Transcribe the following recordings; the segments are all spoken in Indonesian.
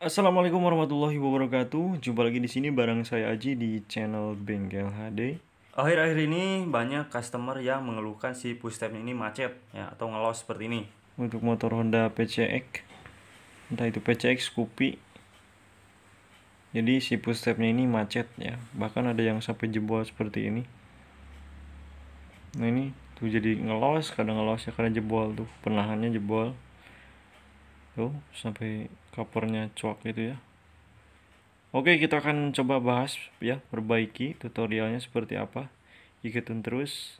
Assalamualaikum warahmatullahi wabarakatuh. Jumpa lagi di sini bareng saya Aji di channel Bengkel HD. Akhir-akhir ini banyak customer yang mengeluhkan si pushstep ini macet ya atau ngelos seperti ini. Untuk motor Honda PCX, entah itu PCX, Scoopy. Jadi si pushstepnya ini macet ya. Bahkan ada yang sampai jebol seperti ini. Nah ini tuh jadi ngelos, kadang ngelos ya karena jebol tuh, penahannya jebol tuh sampai covernya cuak gitu ya oke kita akan coba bahas ya perbaiki tutorialnya seperti apa ikutin terus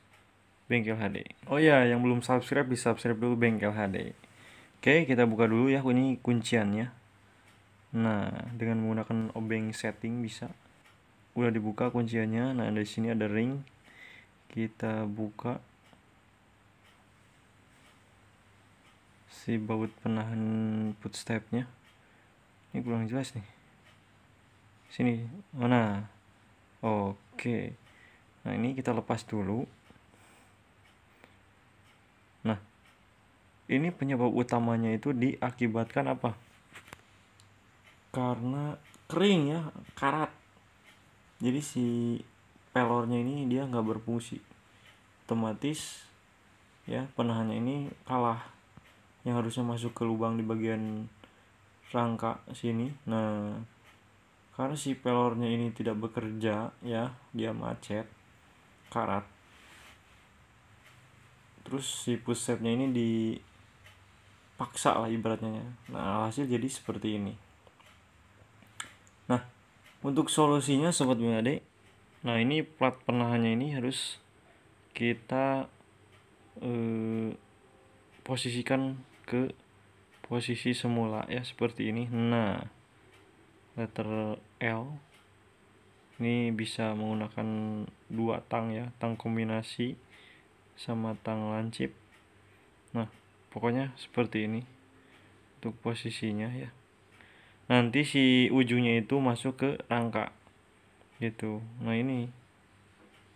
bengkel HD oh ya yang belum subscribe bisa subscribe dulu bengkel HD oke kita buka dulu ya ini kunciannya nah dengan menggunakan obeng setting bisa udah dibuka kunciannya nah di sini ada ring kita buka si baut penahan footstepnya ini kurang jelas nih sini oh oke nah ini kita lepas dulu nah ini penyebab utamanya itu diakibatkan apa karena kering ya karat jadi si pelornya ini dia nggak berfungsi otomatis ya penahannya ini kalah yang harusnya masuk ke lubang di bagian rangka sini nah karena si pelornya ini tidak bekerja ya dia macet karat terus si pusetnya ini dipaksa lah ibaratnya ya. nah hasil jadi seperti ini nah untuk solusinya sobat BAD nah ini plat penahannya ini harus kita eh, posisikan ke posisi semula ya seperti ini nah letter L ini bisa menggunakan dua tang ya tang kombinasi sama tang lancip nah pokoknya seperti ini untuk posisinya ya nanti si ujungnya itu masuk ke rangka gitu nah ini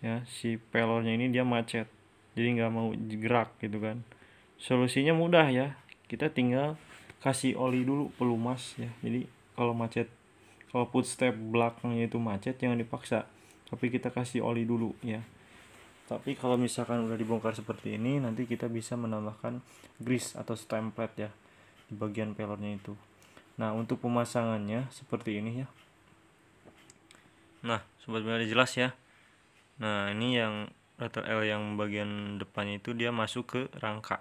ya si pelornya ini dia macet jadi nggak mau gerak gitu kan solusinya mudah ya kita tinggal kasih oli dulu pelumas ya jadi kalau macet kalau footstep belakangnya itu macet jangan dipaksa tapi kita kasih oli dulu ya tapi kalau misalkan udah dibongkar seperti ini nanti kita bisa menambahkan grease atau stemplet ya di bagian pelornya itu nah untuk pemasangannya seperti ini ya nah sobat benar jelas ya nah ini yang rotor L yang bagian depannya itu dia masuk ke rangka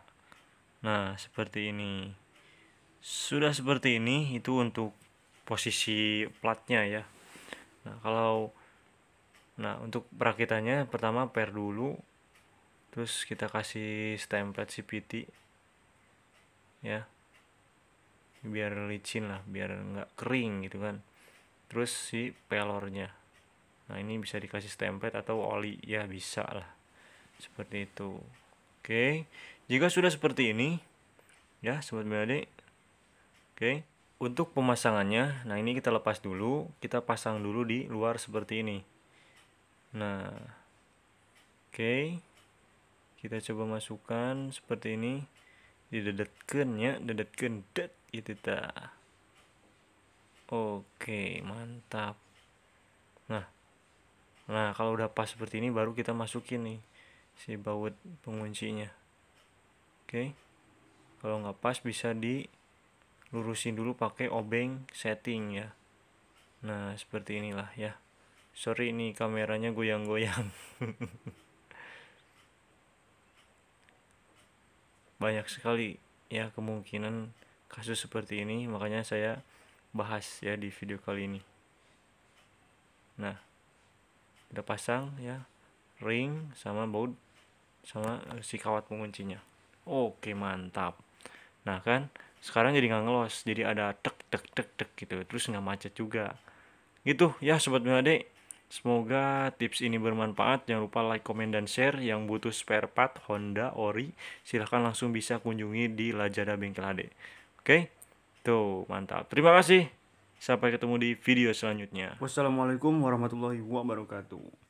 Nah, seperti ini. Sudah seperti ini itu untuk posisi platnya ya. Nah, kalau nah untuk perakitannya pertama pair dulu terus kita kasih template CPT ya biar licin lah biar nggak kering gitu kan terus si pelornya nah ini bisa dikasih template atau oli ya bisa lah seperti itu Oke. Jika sudah seperti ini, ya sobat BAD. Oke. Untuk pemasangannya, nah ini kita lepas dulu, kita pasang dulu di luar seperti ini. Nah. Oke. Kita coba masukkan seperti ini. Didedetkeun ya, dedetkeun det itu ta. Oke, mantap. Nah. Nah, kalau udah pas seperti ini baru kita masukin nih si baut penguncinya oke kalau nggak pas bisa dilurusin dulu pakai obeng setting ya nah seperti inilah ya sorry ini kameranya goyang-goyang banyak sekali ya kemungkinan kasus seperti ini makanya saya bahas ya di video kali ini nah udah pasang ya ring sama baut sama si kawat penguncinya oke mantap nah kan sekarang jadi nggak ngelos jadi ada tek tek tek tek gitu terus nggak macet juga gitu ya sobat BHD Semoga tips ini bermanfaat. Jangan lupa like, comment, dan share. Yang butuh spare part Honda Ori, silahkan langsung bisa kunjungi di Lajada Bengkel Ade. Oke? Tuh, mantap. Terima kasih. Sampai ketemu di video selanjutnya. Wassalamualaikum warahmatullahi wabarakatuh.